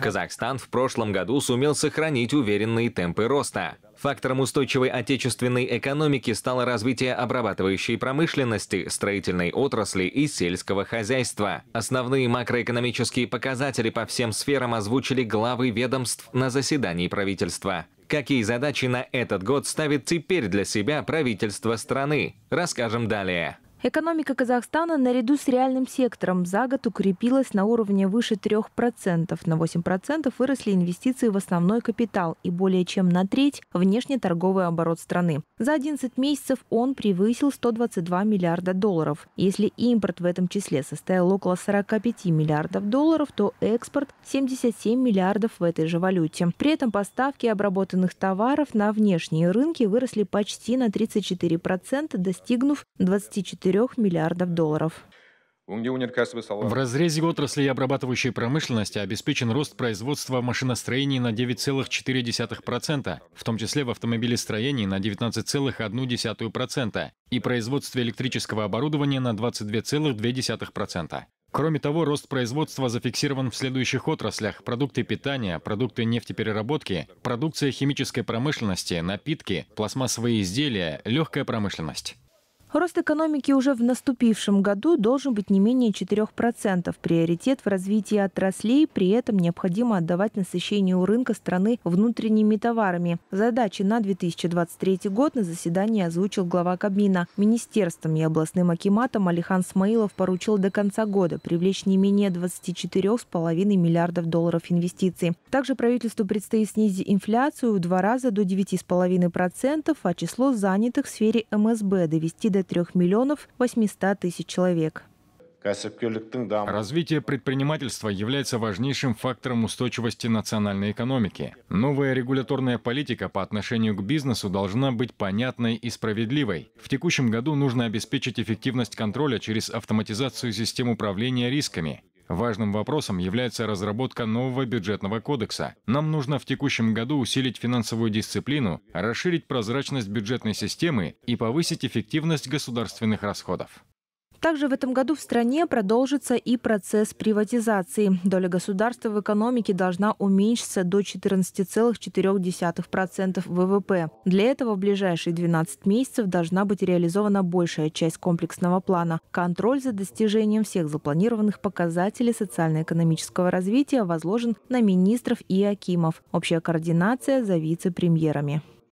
Казахстан в прошлом году сумел сохранить уверенные темпы роста. Фактором устойчивой отечественной экономики стало развитие обрабатывающей промышленности, строительной отрасли и сельского хозяйства. Основные макроэкономические показатели по всем сферам озвучили главы ведомств на заседании правительства. Какие задачи на этот год ставит теперь для себя правительство страны, расскажем далее. Экономика Казахстана наряду с реальным сектором за год укрепилась на уровне выше 3%. На 8% выросли инвестиции в основной капитал и более чем на треть – внешнеторговый оборот страны. За 11 месяцев он превысил 122 миллиарда долларов. Если импорт в этом числе составил около 45 миллиардов долларов, то экспорт – 77 миллиардов в этой же валюте. При этом поставки обработанных товаров на внешние рынки выросли почти на 34%, достигнув 24 4 миллиардов долларов. В разрезе отрасли и обрабатывающей промышленности обеспечен рост производства в на 9,4%, в том числе в автомобилестроении на 19,1% и производстве электрического оборудования на 22,2%. Кроме того, рост производства зафиксирован в следующих отраслях – продукты питания, продукты нефтепереработки, продукция химической промышленности, напитки, пластмассовые изделия, легкая промышленность. Рост экономики уже в наступившем году должен быть не менее 4%. Приоритет в развитии отраслей, при этом необходимо отдавать насыщению рынка страны внутренними товарами. Задачи на 2023 год на заседании озвучил глава Кабмина. Министерством и областным акиматом Алихан Смаилов поручил до конца года привлечь не менее 24,5 миллиардов долларов инвестиций. Также правительству предстоит снизить инфляцию в два раза до 9,5%, а число занятых в сфере МСБ довести до более 3 миллионов 800 тысяч человек. Развитие предпринимательства является важнейшим фактором устойчивости национальной экономики. Новая регуляторная политика по отношению к бизнесу должна быть понятной и справедливой. В текущем году нужно обеспечить эффективность контроля через автоматизацию систем управления рисками. Важным вопросом является разработка нового бюджетного кодекса. Нам нужно в текущем году усилить финансовую дисциплину, расширить прозрачность бюджетной системы и повысить эффективность государственных расходов. Также в этом году в стране продолжится и процесс приватизации. Доля государства в экономике должна уменьшиться до 14,4% ВВП. Для этого в ближайшие 12 месяцев должна быть реализована большая часть комплексного плана. Контроль за достижением всех запланированных показателей социально-экономического развития возложен на министров и акимов. Общая координация за вице-премьерами.